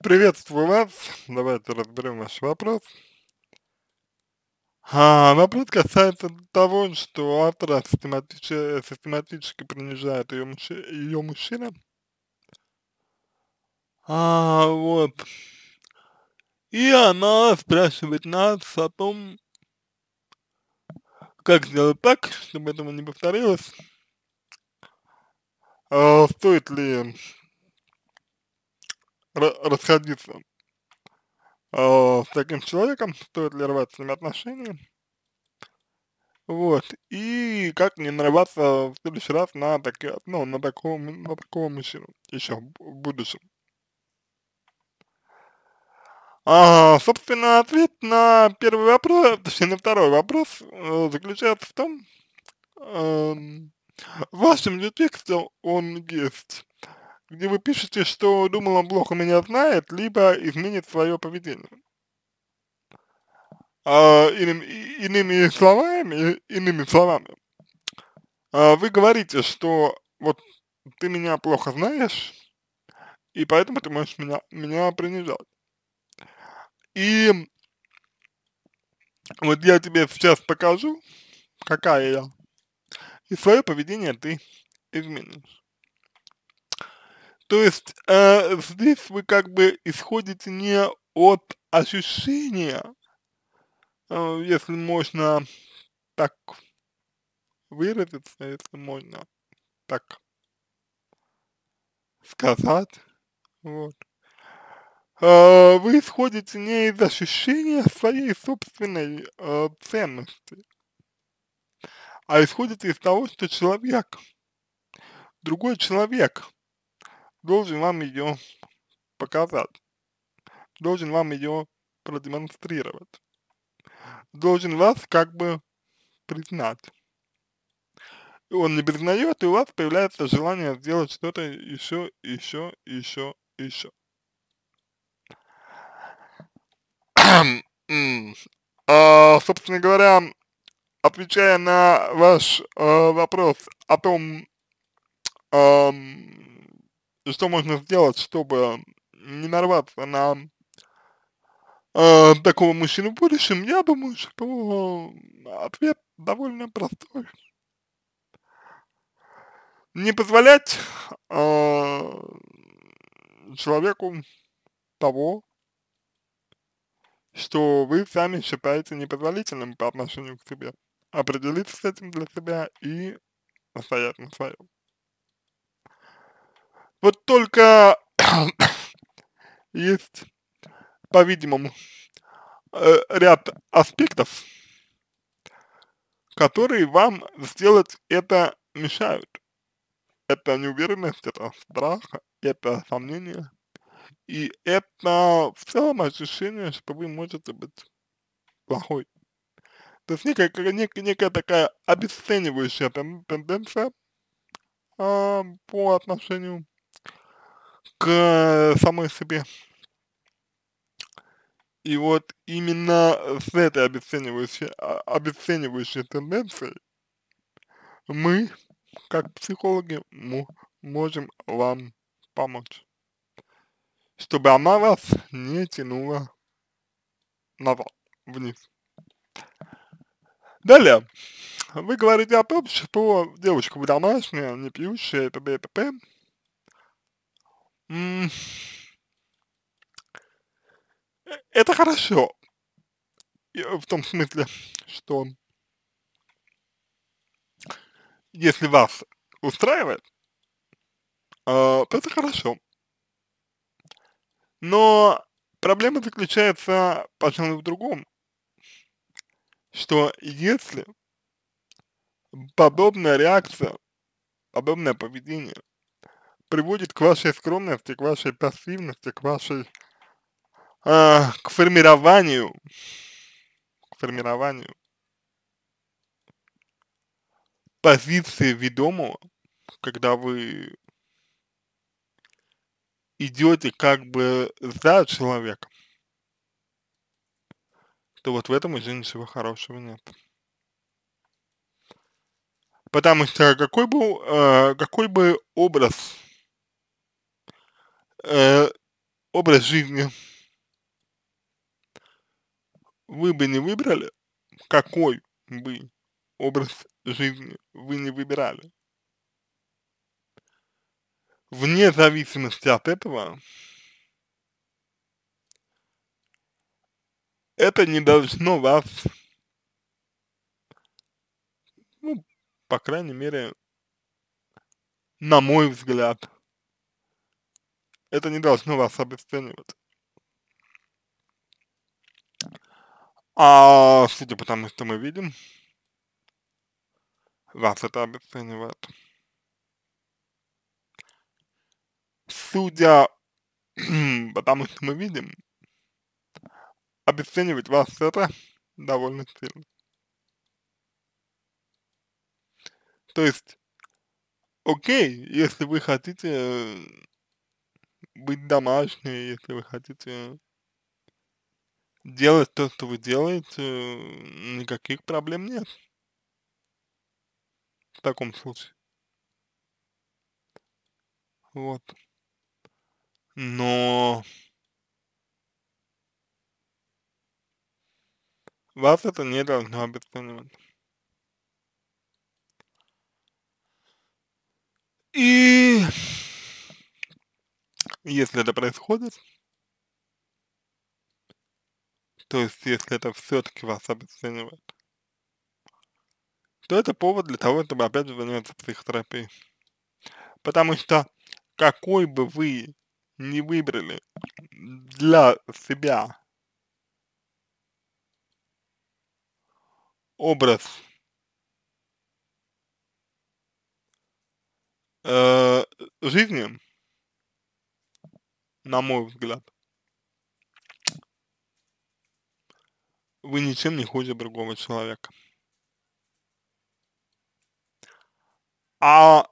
Приветствую вас. Давайте разберем ваш вопрос. А, вопрос касается того, что автор систематически, систематически принижает ее, ее мужчина. А, вот. И она спрашивает нас о том, как сделать так, чтобы этого не повторилось. А, стоит ли расходиться э, с таким человеком, стоит ли рвать с ним отношения. Вот, и как не нарываться в следующий раз на, таки, ну, на, такого, на такого мужчину еще в будущем. А, собственно, ответ на первый вопрос, точнее, на второй вопрос э, заключается в том, э, в вашем ли тексте он есть где вы пишете, что думала блог у меня знает, либо изменит свое поведение. А, иным, иными словами, иными словами, а, вы говорите, что вот ты меня плохо знаешь, и поэтому ты можешь меня, меня принижать. И вот я тебе сейчас покажу, какая я, и свое поведение ты изменишь. То есть э, здесь вы как бы исходите не от ощущения, э, если можно так выразиться, если можно так сказать, вот. Э, вы исходите не из ощущения своей собственной э, ценности, а исходите из того, что человек, другой человек должен вам ее показать, должен вам ее продемонстрировать, должен вас как бы признать. он не признает, и у вас появляется желание сделать что-то еще, еще, еще, еще. а, собственно говоря, отвечая на ваш э, вопрос о том, что можно сделать, чтобы не нарваться на э, такого мужчину в будущем, я думаю, что э, ответ довольно простой. Не позволять э, человеку того, что вы сами считаете непозволительным по отношению к себе. Определиться с этим для себя и настоять на своем. Вот только есть, по-видимому, э, ряд аспектов, которые вам сделать это мешают. Это неуверенность, это страх, это сомнение. И это в целом ощущение, что вы можете быть плохой. То есть некая, некая, некая такая обесценивающая тенденция э, по отношению к э, самой себе. И вот именно с этой обесценивающей, а, обесценивающей тенденцией мы, как психологи, можем вам помочь, чтобы она вас не тянула назад, вниз. Далее, вы говорите о том, что девочка вы домашняя, не пьющая и т.д. и т.п. Это хорошо. Э, в том смысле, что если вас устраивает, э, то это хорошо. Но проблема заключается, пожалуй, в другом, что если подобная реакция, подобное поведение приводит к вашей скромности, к вашей пассивности, к вашей, э, к формированию, к формированию позиции ведомого, когда вы идете как бы за человеком, то вот в этом уже ничего хорошего нет. Потому что какой, бы э, а, какой бы образ э, образ жизни вы бы не выбрали, какой бы образ жизни вы не выбирали, вне зависимости от этого, это не должно вас, ну, по крайней мере, на мой взгляд, это не должно вас обесценивать. А судя по тому, что мы видим, вас это обесценивает. Судя по тому, что мы видим, обесценивать вас это довольно сильно. То есть, окей, если вы хотите э, быть домашней, если вы хотите делать то, что вы делаете, никаких проблем нет. В таком случае. Вот. Но вас это не должно обесценивать. если это происходит, то есть если это все-таки вас обесценивает, то это повод для того, чтобы опять заняться психотерапией. Потому что какой бы вы ни выбрали для себя образ э, жизни, на мой взгляд. Вы ничем не хуже другого человека. А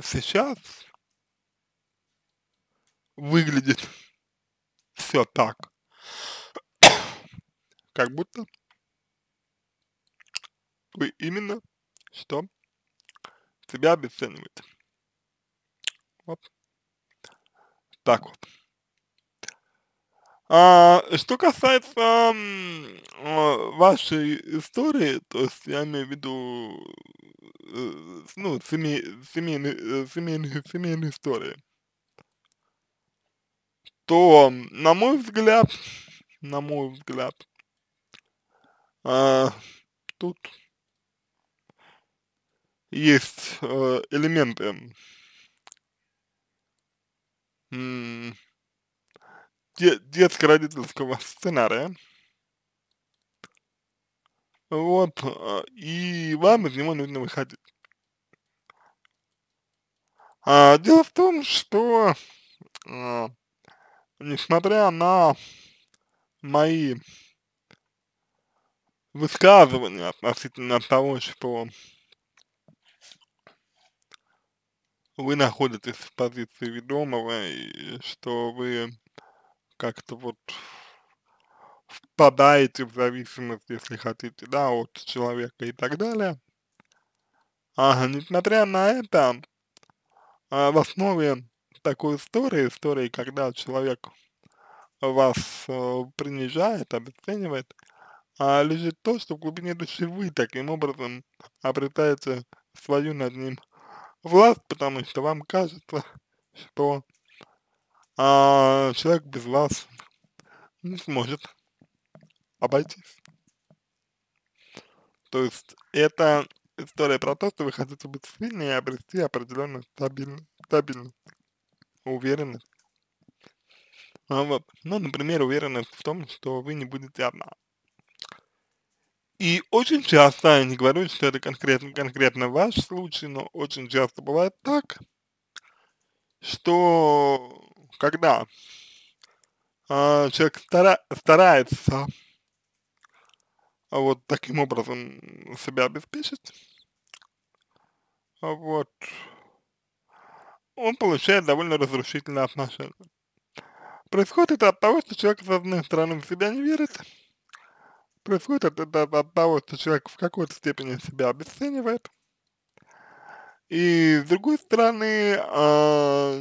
сейчас выглядит все так, как будто вы именно что себя обесцениваете. Вот так вот. А, что касается а, вашей истории, то есть я имею в виду э, ну, семейной, семейной, э, семейной истории, то, на мой взгляд, на мой взгляд, а, тут есть э, элементы дет детско-родительского сценария. Вот, а, и вам из него нужно выходить. А, дело в том, что, а, несмотря на мои высказывания относительно того, что вы находитесь в позиции ведомого и что вы как-то вот впадаете в зависимость, если хотите, да, от человека и так далее. А несмотря на это, а, в основе такой истории, истории, когда человек вас э, принижает, обесценивает, а, лежит то, что в глубине души вы таким образом обретаете свою над ним власть, потому что вам кажется, что а, человек без вас не сможет обойтись. То есть это история про то, что вы хотите быть сильнее и обрести определенную стабильность, стабильность уверенность. А, вот. Ну, например, уверенность в том, что вы не будете одна. И очень часто, я не говорю, что это конкретно, конкретно ваш случай, но очень часто бывает так, что когда э, человек стара старается вот таким образом себя обеспечить, вот, он получает довольно разрушительные отношения. Происходит это от того, что человек, с одной стороны, в себя не верит, происходит от, от, от того, что человек в какой-то степени себя обесценивает, и с другой стороны э,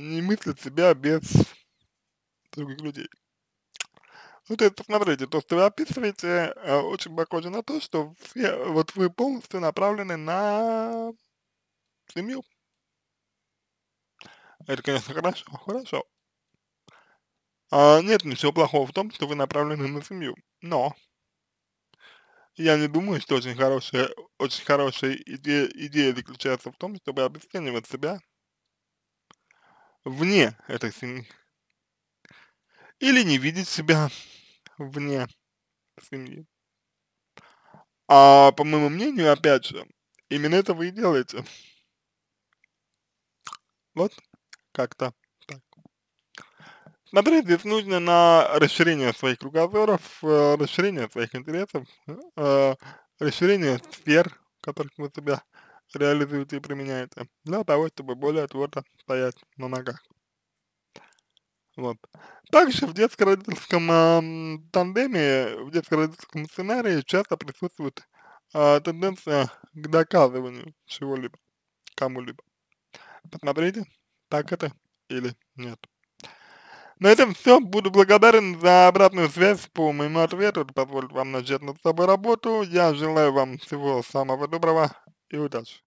не мыслит себя без других людей. Вот ну, это смотрите, то, что вы описываете, э, очень похоже на то, что все, вот вы полностью направлены на семью. Это, конечно, хорошо, хорошо. А, нет ничего плохого в том, что вы направлены на семью, но я не думаю, что очень хорошая, очень хорошая идея, идея заключается в том, чтобы обесценивать себя вне этой семьи. Или не видеть себя вне семьи. А по моему мнению, опять же, именно это вы и делаете. Вот, как-то. Смотрите, здесь нужно на расширение своих кругозоров, э, расширение своих интересов, э, э, расширение сфер, в которых вы себя реализуете и применяете, для того, чтобы более твердо стоять на ногах. Вот. Также в детско-родительском э, тандеме, в детско-родительском сценарии часто присутствует э, тенденция к доказыванию чего-либо, кому-либо. Посмотрите, так это или нет. На этом все. Буду благодарен за обратную связь по моему ответу. Это позволит вам начать над собой работу. Я желаю вам всего самого доброго и удачи.